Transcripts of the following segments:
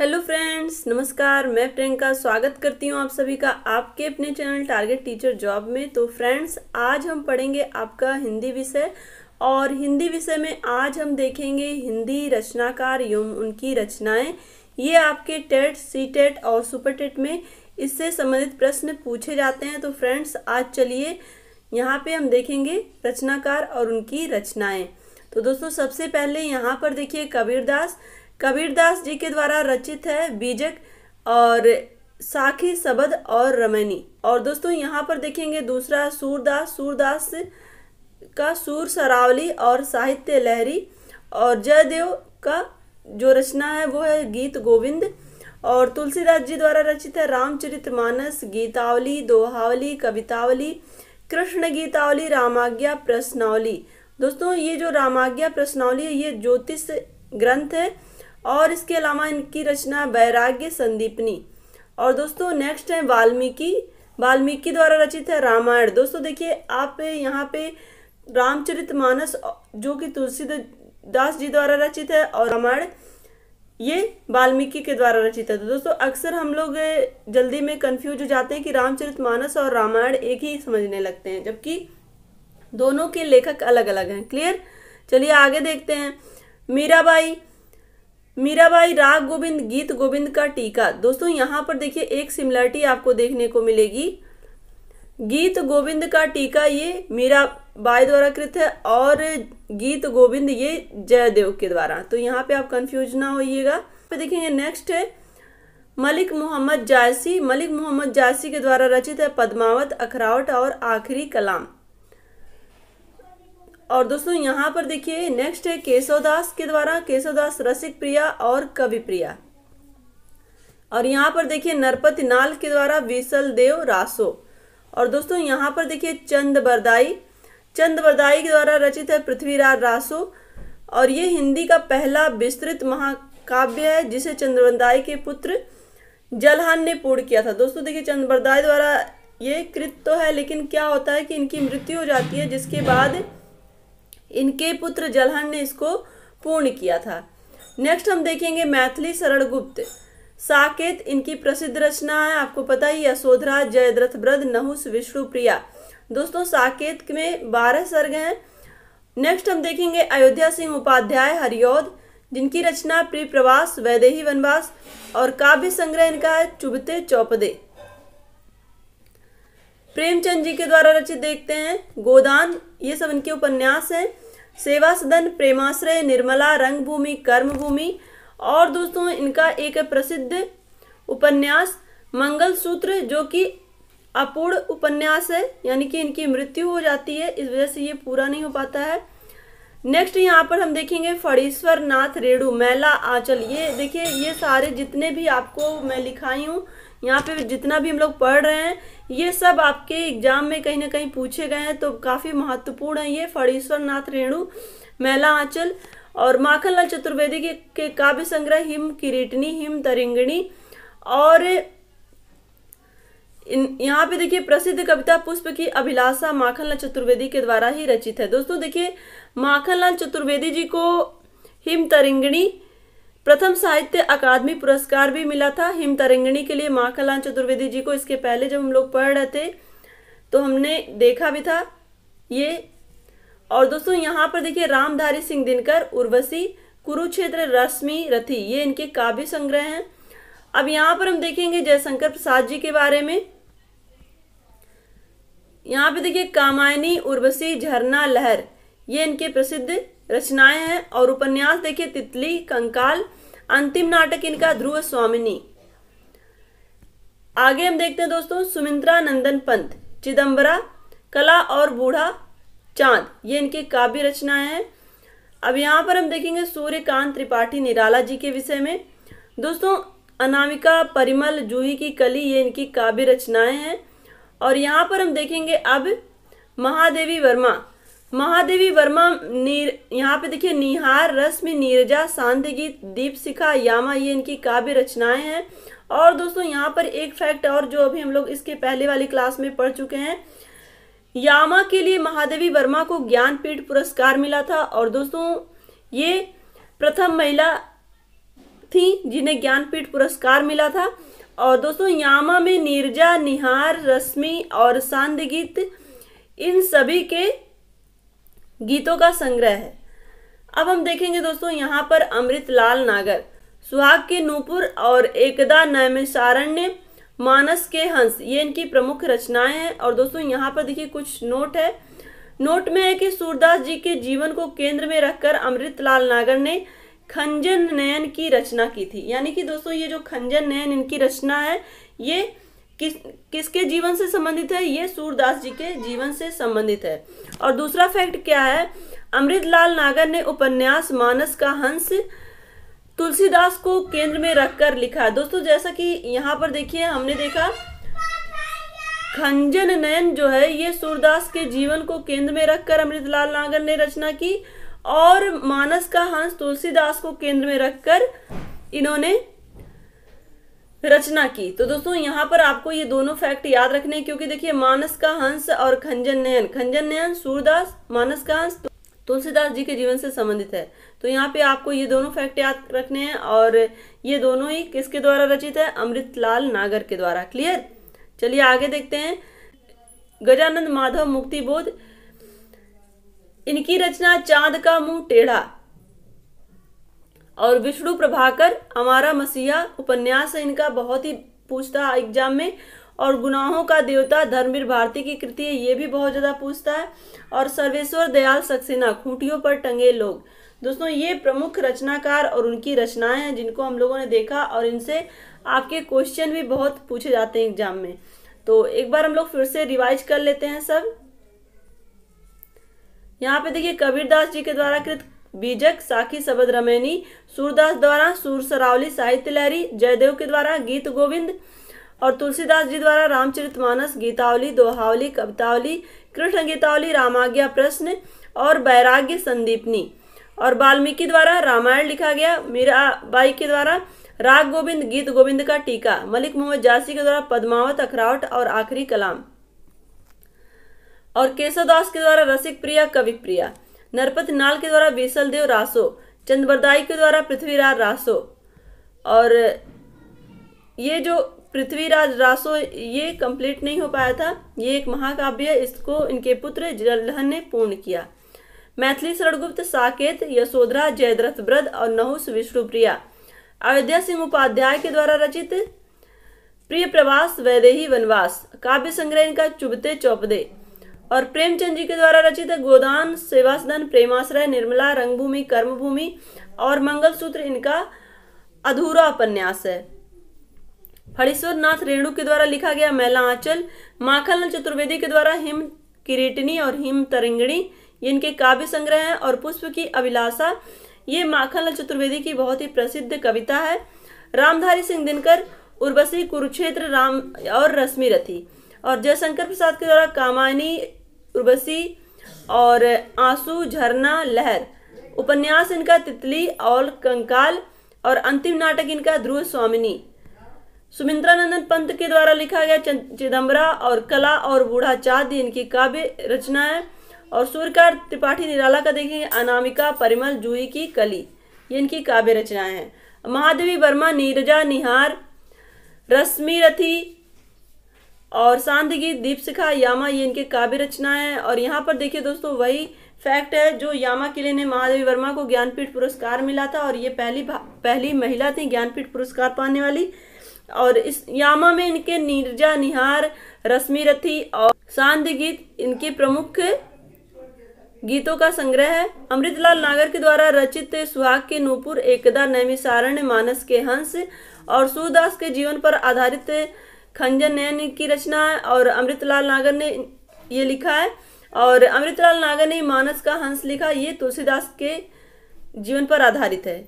hello friends नमस्कार मैं प्रियंका स्वागत करती हूँ आप सभी का आपके अपने चैनल टारगेट टीचर जॉब में तो फ्रेंड्स आज हम पढ़ेंगे आपका हिंदी विषय और हिंदी विषय में आज हम देखेंगे हिंदी रचनाकार एवं उनकी रचनाएं ये आपके टेट सी टेट और सुपर टेट में इससे संबंधित प्रश्न पूछे जाते हैं तो फ्रेंड्स आज चलिए यहाँ पर हम देखेंगे रचनाकार और उनकी रचनाएँ तो दोस्तों सबसे पहले यहाँ पर देखिए कबीरदास कबीरदास जी के द्वारा रचित है बीजक और साखी सबद और रमैनी और दोस्तों यहाँ पर देखेंगे दूसरा सूरदास सूरदास का सूर सरावली और साहित्य लहरी और जयदेव का जो रचना है वो है गीत गोविंद और तुलसीदास जी द्वारा रचित है रामचरितमानस मानस गीतावली दोहावली कवितावली कृष्ण गीतावली रामाज्ञा प्रश्नावली दोस्तों ये जो रामाज्ञा प्रश्नावली है ये ज्योतिष ग्रंथ है और इसके अलावा इनकी रचना वैराग्य संदीपनी और दोस्तों नेक्स्ट है वाल्मीकि वाल्मीकि द्वारा रचित है रामायण दोस्तों देखिए आप यहाँ पे रामचरितमानस जो कि तुलसीदास जी द्वारा रचित है और रामायण ये वाल्मीकि के द्वारा रचित है तो दोस्तों अक्सर हम लोग जल्दी में कंफ्यूज हो जाते हैं कि रामचरितमानस और रामायण एक ही समझने लगते हैं जबकि दोनों के लेखक अलग अलग हैं क्लियर चलिए आगे देखते हैं मीराबाई मीराबाई राग गोविंद गीत गोविंद का टीका दोस्तों यहाँ पर देखिए एक सिमिलरिटी आपको देखने को मिलेगी गीत गोविंद का टीका ये मीराबाई द्वारा कृत है और गीत गोविंद ये जयदेव के द्वारा तो यहाँ पे आप कंफ्यूज ना होइएगा पे देखेंगे नेक्स्ट है मलिक मोहम्मद जायसी मलिक मोहम्मद जायसी के द्वारा रचित है पद्मावत अखरावट और आखिरी कलाम और दोस्तों यहाँ पर देखिए नेक्स्ट है केशवदास के द्वारा केशवदास रसिक प्रिया और कवि प्रिया और यहाँ पर देखिए नरपति नाल के द्वारा विसल देव रासो और दोस्तों यहाँ पर देखिए चंद बरदाई चंद बरदाई के द्वारा रचित है पृथ्वीराज रासो और ये हिंदी का पहला विस्तृत महाकाव्य है जिसे चंद्रबरदाई के पुत्र जलहान ने पूर्ण किया था दोस्तों देखिए चंद्रबरदाई द्वारा ये कृत तो है लेकिन क्या होता है कि इनकी मृत्यु हो जाती है जिसके बाद इनके पुत्र जलहन ने इसको पूर्ण किया था नेक्स्ट हम देखेंगे मैथिली शरण गुप्त साकेत इनकी प्रसिद्ध रचना है आपको पता ही यशोधरा जयद्रथ व्रत नहुस प्रिया दोस्तों साकेत में बारह सर्ग हैं नेक्स्ट हम देखेंगे अयोध्या सिंह उपाध्याय हरियोध जिनकी रचना प्रवास वैदेही वनवास और काव्य संग्रह इनका है चुभते चौपदे प्रेमचंद जी के द्वारा रचित देखते हैं गोदान ये सब इनके उपन्यास हैं सेवा सदन प्रेमाश्रय निर्मला रंगभूमि कर्मभूमि और दोस्तों इनका एक प्रसिद्ध उपन्यास मंगल सूत्र जो कि अपूर्ण उपन्यास है यानी कि इनकी मृत्यु हो जाती है इस वजह से ये पूरा नहीं हो पाता है नेक्स्ट यहाँ पर हम देखेंगे फड़ीश्वर नाथ रेणु मैला आंचल ये देखिए ये सारे जितने भी आपको मैं लिखाई हूँ यहाँ पे जितना भी हम लोग पढ़ रहे हैं ये सब आपके एग्जाम में कहीं ना कहीं पूछे गए हैं तो काफ़ी महत्वपूर्ण है ये फणीश्वर नाथ रेणु मैला आंचल और माखनलाल चतुर्वेदी के, के काव्य संग्रह हिम किरीटनी हिम तरिंगणी और यहाँ पे देखिए प्रसिद्ध कविता पुष्प की अभिलाषा माखनलाल चतुर्वेदी के द्वारा ही रचित है दोस्तों देखिए माखनलाल चतुर्वेदी जी को हिम तरिंगणी प्रथम साहित्य अकादमी पुरस्कार भी मिला था हिम तरंगिणी के लिए माखलान चतुर्वेदी जी को इसके पहले जब हम लोग पढ़ रहे थे तो हमने देखा भी था ये और दोस्तों यहाँ पर देखिए रामधारी सिंह दिनकर उर्वशी कुरुक्षेत्र रश्मि रथी ये इनके काव्य संग्रह हैं अब यहाँ पर हम देखेंगे जयशंकर प्रसाद जी के बारे में यहाँ पे देखिए कामायनी उर्वशी झरना लहर ये इनके प्रसिद्ध रचनाएं हैं और उपन्यास देखिए तितली कंकाल अंतिम नाटक इनका ध्रुव स्वामिनी आगे हम देखते हैं दोस्तों सुमिंद्रा नंदन पंत चिदम्बरा कला और बूढ़ा चांद ये इनकी काव्य रचना है अब यहाँ पर हम देखेंगे सूर्यकांत त्रिपाठी निराला जी के विषय में दोस्तों अनामिका परिमल जूही की कली ये इनकी काव्य रचनाएं हैं और यहाँ पर हम देखेंगे अब महादेवी वर्मा महादेवी वर्मा नीर यहाँ पे देखिए निहार रस में नीरजा शांति दीप शिखा यामा ये इनकी काव्य रचनाएं हैं और दोस्तों यहाँ पर एक फैक्ट और जो अभी हम लोग इसके पहले वाली क्लास में पढ़ चुके हैं यामा के लिए महादेवी वर्मा को ज्ञानपीठ पुरस्कार मिला था और दोस्तों ये प्रथम महिला थी जिन्हें ज्ञानपीठ पुरस्कार मिला था और दोस्तों यामा में नीरजा निहार रश्मि और सांदगीत इन सभी के गीतों का संग्रह है अब हम देखेंगे दोस्तों यहाँ पर अमृत लाल नागर सुहाग के नूपुर और एकदा नैमिशारण्य मानस के हंस ये इनकी प्रमुख रचनाएं हैं और दोस्तों यहाँ पर देखिए कुछ नोट है नोट में है कि सूरदास जी के जीवन को केंद्र में रखकर अमृतलाल नागर ने खंजन नयन की रचना की थी यानी कि दोस्तों ये जो खंजन नयन इनकी रचना है ये किस किसके जीवन से संबंधित है ये सूरदास जी के जीवन से संबंधित है और दूसरा फैक्ट क्या है अमृतलाल नागर ने उपन्यास मानस का हंस तुलसीदास को केंद्र में रखकर लिखा दोस्तों जैसा कि यहाँ पर देखिए हमने देखा खंजन नयन जो है ये सूरदास के जीवन को केंद्र में रखकर अमृतलाल नागर ने रचना की और मानस का हंस तुलसीदास को केंद्र में रखकर इन्होंने रचना की तो दोस्तों यहाँ पर आपको ये दोनों फैक्ट याद रखने क्योंकि देखिए मानस का हंस और खंजन नयन खंजन नयन सूरदास मानस का हंस तो तुलसीदास जी के जीवन से संबंधित है तो यहाँ पे आपको ये दोनों फैक्ट याद रखने हैं और ये दोनों ही किसके द्वारा रचित है अमृतलाल नागर के द्वारा क्लियर चलिए आगे देखते हैं गजानंद माधव मुक्ति बोध इनकी रचना चांद का मुंह टेढ़ा और विष्णु प्रभाकर हमारा मसीहा उपन्यास है इनका बहुत ही पूछता है एग्जाम में और गुनाहों का देवता धर्मवीर भारती की कृति है ये भी बहुत ज़्यादा पूछता है और सर्वेश्वर दयाल सक्सेना खूंटियों पर टंगे लोग दोस्तों ये प्रमुख रचनाकार और उनकी रचनाएं हैं जिनको हम लोगों ने देखा और इनसे आपके क्वेश्चन भी बहुत पूछे जाते हैं एग्जाम में तो एक बार हम लोग फिर से रिवाइज कर लेते हैं सब यहाँ पे देखिए कबीरदास जी के द्वारा कृत बीजक साखी सबद रमेनी सूरदास द्वारा सूर सरावली साहित्य लहरी जयदेव के द्वारा गीत गोविंद और तुलसीदास जी द्वारा रामचरितमानस गीतावली दोहावली कवितावली कृष्ण गीतावली रामाज्ञा प्रश्न और वैराग्य संदीपनी और वाल्मीकि द्वारा रामायण लिखा गया मीरा बाई के द्वारा राग गोविंद गीत गोविंद का टीका मलिक मोहम्मद जासी के द्वारा पद्मावत अखरावट और आखिरी कलाम और केशवदास के द्वारा रसिक प्रिया कवि प्रिया नरपत नाल के द्वारा देव रासो चंद्रदाई के द्वारा पृथ्वीराज रासो और ये जो पृथ्वीराज रासो ये कंप्लीट नहीं हो पाया था ये एक महाकाव्य है इसको इनके पुत्र जलहन ने पूर्ण किया मैथिली शरणगुप्त साकेत यशोधरा जयद्रथ व्रत और नहुस विष्णुप्रिया अयोध्या सिंह उपाध्याय के द्वारा रचित प्रिय प्रवास वैदेही वनवास काव्य संग्रह इनका चुभते चौपदे और प्रेमचंद जी के द्वारा रचित गोदान सेवासदन प्रेमाश्रय निर्मला रंगभूमि कर्मभूमि और मंगलसूत्र इनका अधूरा उपन्यास है फणीश्वर नाथ रेणु के द्वारा लिखा गया मैला आंचल माखन चतुर्वेदी के द्वारा हिम किरीटनी और हिम तरंगणी इनके काव्य संग्रह हैं और पुष्प की अभिलाषा ये माखन चतुर्वेदी की बहुत ही प्रसिद्ध कविता है रामधारी सिंह दिनकर उर्वशी कुरुक्षेत्र राम और रश्मि रथी और जयशंकर प्रसाद के द्वारा कामायनी उर्वशी और आंसू झरना लहर उपन्यास इनका तितली और कंकाल और अंतिम नाटक इनका ध्रुव स्वामिनी सुमित्रानंदन पंत के द्वारा लिखा गया चिदम्बरा और कला और बूढ़ा चाद्य इनकी काव्य रचना है और सूर्यकार त्रिपाठी निराला का देखेंगे अनामिका परिमल जूही की कली ये इनकी काव्य रचनाएं हैं महादेवी वर्मा नीरजा निहार रश्मि रथी और सांदगी दीपशिखा यामा ये इनके काव्य रचना है और यहाँ पर देखिए दोस्तों वही फैक्ट है जो यामा किले ने महादेवी वर्मा को ज्ञानपीठ पुरस्कार मिला था और ये पहली पहली महिला थी ज्ञानपीठ पुरस्कार पाने वाली और इस यामा में इनके नीरजा निहार रश्मि रथी और शांत गीत इनके प्रमुख गीतों का संग्रह है अमृतलाल नागर के द्वारा रचित सुहाग के नूपुर एकदा नैमिसारण्य मानस के हंस और सूदास के जीवन पर आधारित खंजन नयन की रचना है और अमृतलाल नागर ने ये लिखा है और अमृतलाल नागर ने मानस का हंस लिखा ये तुलसीदास के जीवन पर आधारित है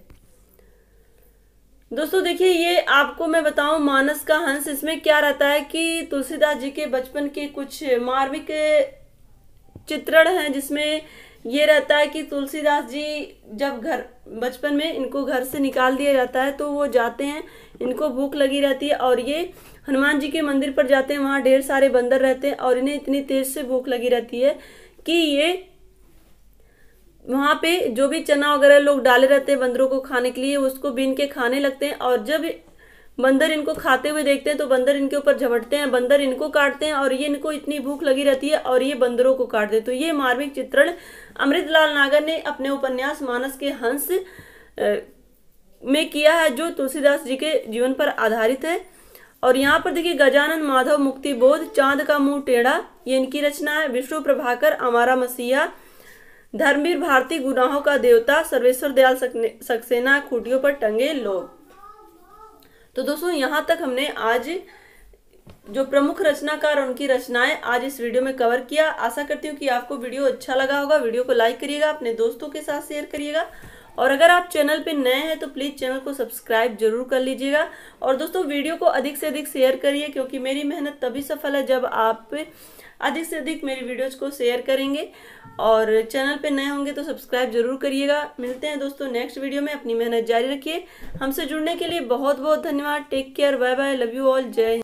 दोस्तों देखिए ये आपको मैं बताऊं मानस का हंस इसमें क्या रहता है कि तुलसीदास जी के बचपन के कुछ मार्मिक चित्रण हैं जिसमें ये रहता है कि तुलसीदास जी जब घर बचपन में इनको घर से निकाल दिया जाता है तो वो जाते हैं इनको भूख लगी रहती है और ये हनुमान जी के मंदिर पर जाते हैं वहाँ ढेर सारे बंदर रहते हैं और इन्हें इतनी तेज से भूख लगी रहती है कि ये वहाँ पे जो भी चना वगैरह लोग डाले रहते हैं बंदरों को खाने के लिए उसको बीन के खाने लगते हैं और जब बंदर इनको खाते हुए देखते हैं तो बंदर इनके ऊपर झपटते हैं बंदर इनको काटते हैं और ये इनको इतनी भूख लगी रहती है और ये बंदरों को काटते हैं तो ये मार्मिक चित्रण अमृतलाल नागर ने अपने उपन्यास मानस के हंस में किया है जो तुलसीदास जी के जीवन पर आधारित है और यहाँ पर देखिए गजानन माधव मुक्ति बोध चांद का मुंह टेढ़ा ये इनकी रचना है विष्णु प्रभाकर अमारा मसीहा धर्मवीर भारती गुनाहों का देवता सर्वेश्वर दयाल सक्सेना खूटियों पर टंगे लोग तो दोस्तों यहाँ तक हमने आज जो प्रमुख रचनाकार उनकी रचनाएं आज इस वीडियो में कवर किया आशा करती हूँ कि आपको वीडियो अच्छा लगा होगा वीडियो को लाइक करिएगा अपने दोस्तों के साथ शेयर करिएगा और अगर आप चैनल पे नए हैं तो प्लीज़ चैनल को सब्सक्राइब जरूर कर लीजिएगा और दोस्तों वीडियो को अधिक से अधिक शेयर करिए क्योंकि मेरी मेहनत तभी सफल है जब आप अधिक से अधिक मेरी वीडियोज़ को शेयर करेंगे और चैनल पे नए होंगे तो सब्सक्राइब जरूर करिएगा मिलते हैं दोस्तों नेक्स्ट वीडियो में अपनी मेहनत जारी रखिए हमसे जुड़ने के लिए बहुत बहुत धन्यवाद take care bye bye love you all जय